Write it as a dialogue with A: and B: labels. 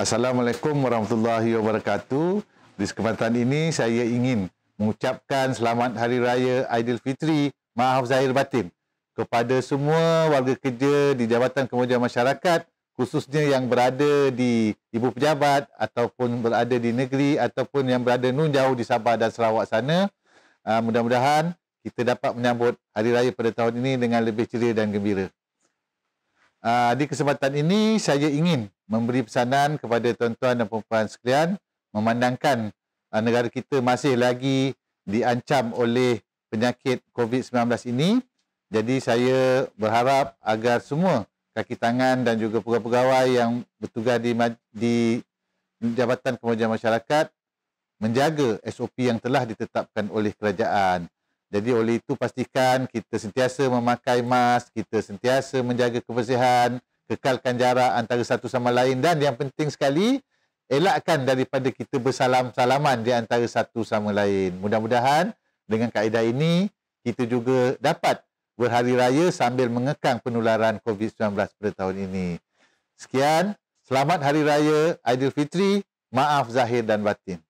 A: Assalamualaikum warahmatullahi wabarakatuh. Di kesempatan ini saya ingin mengucapkan selamat hari raya Aidilfitri maaf zahir batin kepada semua warga kerja di Jabatan Kemajuan Masyarakat khususnya yang berada di ibu pejabat ataupun berada di negeri ataupun yang berada nun jauh di Sabah dan Sarawak sana. Ah, mudah-mudahan kita dapat menyambut hari raya pada tahun ini dengan lebih ceria dan gembira. Uh, di kesempatan ini saya ingin memberi pesanan kepada tuan-tuan dan puan-puan sekalian memandangkan uh, negara kita masih lagi diancam oleh penyakit COVID-19 ini. Jadi saya berharap agar semua kaki tangan dan juga pegawai-pegawai yang bertugas di, di Jabatan Kemajuan Masyarakat menjaga SOP yang telah ditetapkan oleh kerajaan. Jadi oleh itu pastikan kita sentiasa memakai mask, kita sentiasa menjaga kebersihan, kekalkan jarak antara satu sama lain dan yang penting sekali elakkan daripada kita bersalam-salaman di antara satu sama lain. Mudah-mudahan dengan kaedah ini kita juga dapat berhari raya sambil mengekang penularan COVID-19 pada tahun ini. Sekian, selamat hari raya Aidilfitri, maaf zahir dan batin.